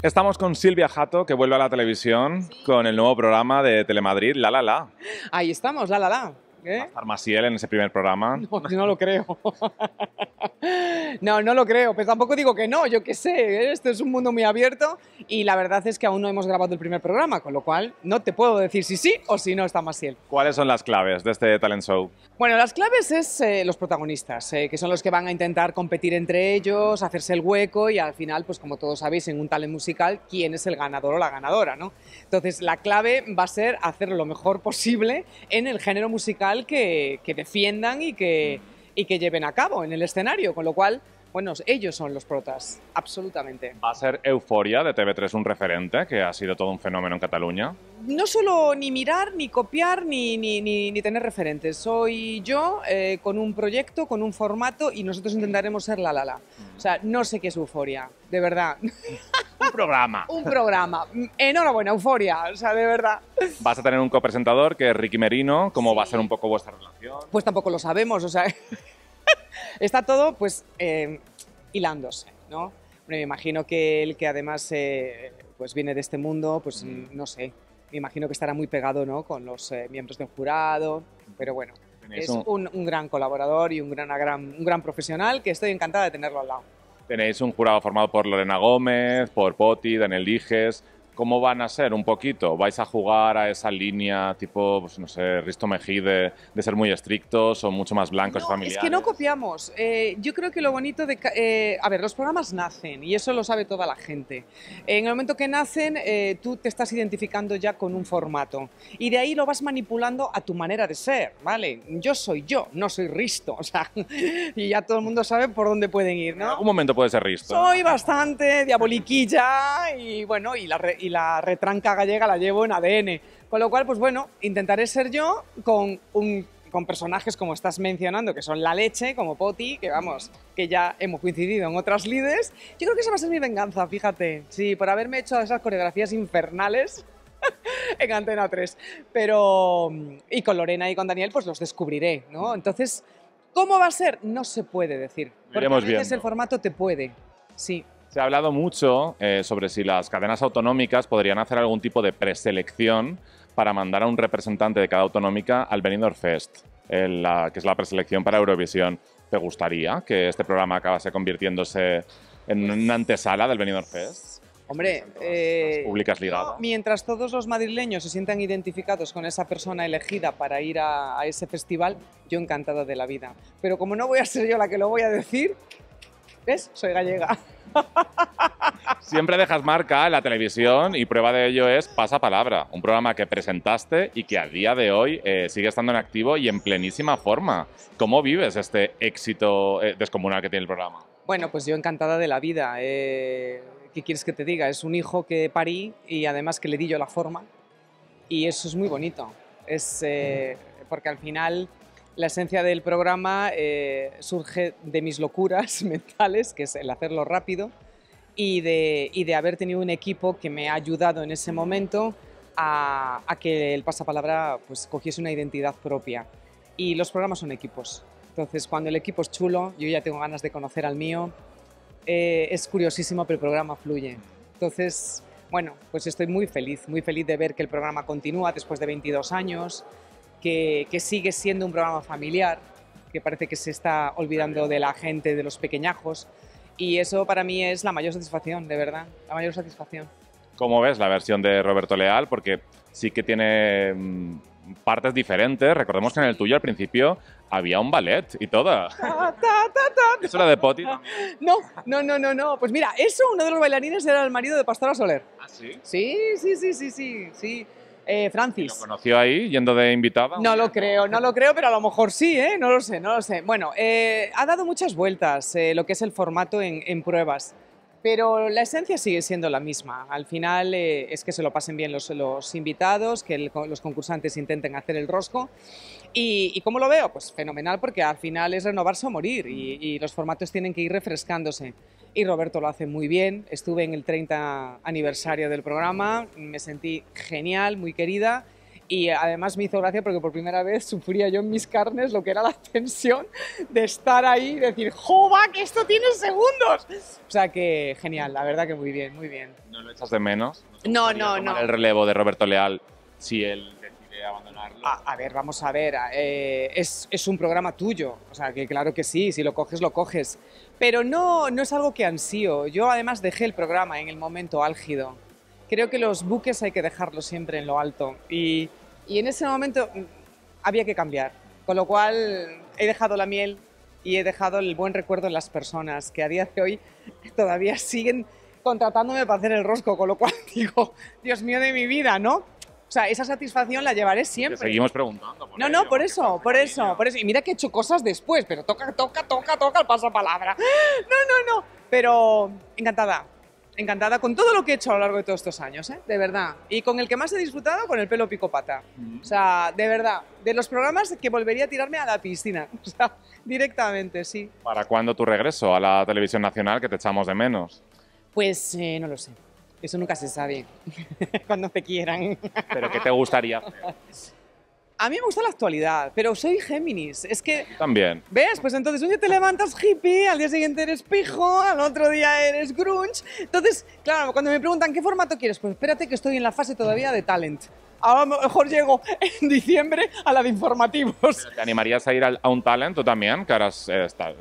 Estamos con Silvia Jato, que vuelve a la televisión con el nuevo programa de Telemadrid, La La La. Ahí estamos, La La La. ¿Eh? ¿Va a estar en ese primer programa? No, lo creo. no, no lo creo, pero tampoco digo que no, yo qué sé, este es un mundo muy abierto y la verdad es que aún no hemos grabado el primer programa, con lo cual no te puedo decir si sí o si no está más Maciel. ¿Cuáles son las claves de este talent show? Bueno, las claves es eh, los protagonistas, eh, que son los que van a intentar competir entre ellos, hacerse el hueco y al final, pues como todos sabéis, en un talent musical, quién es el ganador o la ganadora, ¿no? Entonces, la clave va a ser hacer lo mejor posible en el género musical que, defiendan y que, y que lleven a cabo en el escenario, con lo cual bueno, ellos son los protas, absolutamente. ¿Va a ser Euforia de TV3 un referente, que ha sido todo un fenómeno en Cataluña? No solo ni mirar, ni copiar, ni, ni, ni, tener referentes. Soy yo eh, con un proyecto, con un formato y nosotros intentaremos ser la Lala. O sea, no sé qué es Euforia, de verdad. un programa. un programa. Enhorabuena, euforia, o sea, de verdad. Vas a tener un copresentador que es Ricky Merino. ¿Cómo va a ser un poco vuestra relación? Pues tampoco lo sabemos, o sea, está todo pues em, hilándose, ¿no? Bueno, me imagino que él, que además eh, pues viene de este mundo, pues mm. no sé, me imagino que estará muy pegado, ¿no? Con los eh, miembros miembros del jurado, pero bueno. Es un, un, gran colaborador y un gran, gran, un gran profesional que estoy encantada de tenerlo al lado. Tenéis un jurado formado por Lorena Gómez, por Poti, Daniel Diges, ¿Cómo van a ser un poquito? ¿Vais a jugar a esa línea tipo, pues, no sé, Risto Mejí de, ser muy estrictos o mucho más blancos y familiares? Es que no copiamos. Eh, yo creo que lo bonito de... Eh, a ver, los programas nacen y eso lo sabe toda la gente. En el momento que nacen, eh, tú te estás identificando ya con un formato y de ahí lo vas manipulando a tu manera de ser, ¿vale? Yo soy yo, no soy Risto, o sea, y ya todo el mundo sabe por dónde pueden ir, ¿no? En algún momento puede ser Risto. Soy bastante diaboliquilla y bueno, y la... Y la retranca gallega la llevo en ADN. Con lo cual, pues bueno, intentaré ser yo con un con personajes como estás mencionando, que son la leche, como Poti, que vamos, que ya hemos coincidido en otras lides. Yo creo que esa va a ser mi venganza, fíjate. Sí, por haberme hecho esas coreografías infernales en Antena 3. Pero. Y con Lorena y con Daniel, pues los descubriré, ¿no? Entonces, ¿cómo va a ser? No se puede decir. Porque a es el formato te puede. Sí. Se ha hablado mucho eh, sobre si las cadenas autonómicas podrían hacer algún tipo de preselección para mandar a un representante de cada autonómica al Benidorm Fest, que es la preselección para Eurovisión. ¿Te gustaría que este programa acabase convirtiéndose en una antesala del Benidorm Fest? Hombre, eh, públicas mientras todos los madrileños se sientan identificados con esa persona elegida para ir a, a ese festival, yo encantada de la vida. Pero como no voy a ser yo la que lo voy a decir, ¿ves? Soy gallega. Siempre dejas marca en la televisión y prueba de ello es Pasa Palabra, un programa que presentaste y que a día de hoy eh, sigue estando en activo y en plenísima forma. ¿Cómo vives este éxito eh, descomunal que tiene el programa? Bueno, pues yo encantada de la vida. Eh, ¿Qué quieres que te diga? Es un hijo que parí y además que le di yo la forma y eso es muy bonito. Es porque al final la esencia del programa eh, surge de mis locuras mentales, que es el hacerlo rápido, y de, de, haber tenido un equipo que me ha ayudado en ese momento a, que el pasapalabra pues, cogiese una identidad propia. Y los programas son equipos. Entonces, cuando el equipo es chulo, yo ya tengo ganas de conocer al mío. Eh, es curiosísimo, pero el programa fluye. Entonces, bueno, pues estoy muy feliz, muy feliz de ver que el programa continúa después de 22 años, que, sigue siendo un programa familiar, que parece que se está olvidando de la gente, de los pequeñajos, y eso para mí es la mayor satisfacción, de verdad, la mayor satisfacción. ¿Cómo ves la versión de Roberto Leal? Porque sí que tiene mm, partes diferentes. Recordemos que en el tuyo al principio había un ballet y todo. es ¿Eso era de Poti? No, no, no, no, no. Pues mira, eso, uno de los bailarines era el marido de Pastora Soler. ¿Ah, Sí, sí, sí, sí, sí. sí. Eh, Francis. ¿Lo conoció ahí, yendo de invitada? No lo creo, no lo creo, pero a lo mejor sí, ¿eh? No lo sé, no lo sé. Bueno, eh, ha dado muchas vueltas lo que es el formato en, pruebas, pero la esencia sigue siendo la misma. Al final es que se lo pasen bien los, los invitados, que los concursantes intenten hacer el rosco. Y, cómo lo veo? Pues fenomenal, porque al final es renovarse o morir y, y los formatos tienen que ir refrescándose y Roberto lo hace muy bien. Estuve en el 30 aniversario del programa, me sentí genial, muy querida y además me hizo gracia porque por primera vez sufría yo en mis carnes lo que era la tensión de estar ahí y decir, ¡jova, que esto tiene segundos! O sea que genial, la verdad que muy bien, muy bien. ¿No lo echas de menos? No, no, no. no. El relevo de Roberto Leal, si él abandonarlo. Ah, a, ver, vamos a ver, eh, es, es, un programa tuyo, o sea, que claro que sí, si lo coges, lo coges. Pero no, no es algo que ansío, yo además dejé el programa en el momento álgido. Creo que los buques hay que dejarlos siempre en lo alto y, y en ese momento mm, había que cambiar, con lo cual he dejado la miel y he dejado el buen recuerdo en las personas que a día de hoy todavía siguen contratándome para hacer el rosco, con lo cual digo, Dios mío de mi vida, ¿no? O sea, esa satisfacción la llevaré siempre. Te seguimos preguntando. no, no, por eso, por eso, por eso. Y mira que he hecho cosas después, pero toca, toca, toca, toca el pasapalabra. No, no, no. Pero encantada, encantada con todo lo que he hecho a lo largo de todos estos años, ¿eh? de verdad. Y con el que más he disfrutado, con el pelo picopata. Mm. O sea, de verdad, de los programas que volvería a tirarme a la piscina, o sea, directamente, sí. ¿Para cuándo tu regreso a la televisión nacional que te echamos de menos? Pues eh, no lo sé. Eso nunca se sabe, cuando te quieran. ¿Pero qué te gustaría? A mí me gusta la actualidad, pero soy Géminis. Es que. También. ¿Ves? Pues entonces un día te levantas hippie, al día siguiente eres pijo, al otro día eres grunge. Entonces, claro, cuando me preguntan qué formato quieres, pues espérate que estoy en la fase todavía de talent ahora mejor llego en diciembre a la de informativos. ¿Te animarías a ir a un talento también? Que ahora es,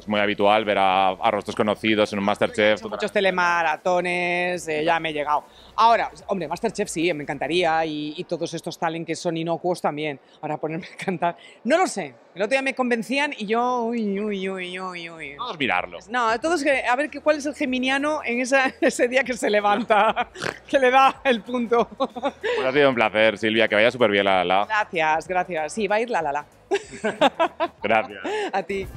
muy habitual ver a, rostros conocidos en un Masterchef. muchos telemaratones, eh, ya me he llegado. Ahora, hombre, Masterchef sí, me encantaría y, todos estos talentos que son inocuos también. Ahora ponerme a cantar, no lo sé, el otro día me convencían y yo, uy, uy, uy, uy, uy. Vamos a mirarlo. No, todos a ver cuál es el geminiano en ese día que se levanta, que le da el punto. Pues ha sido un placer, Silvia, que vaya súper bien la la. Gracias, gracias. Sí, va a ir la la la. gracias. A ti.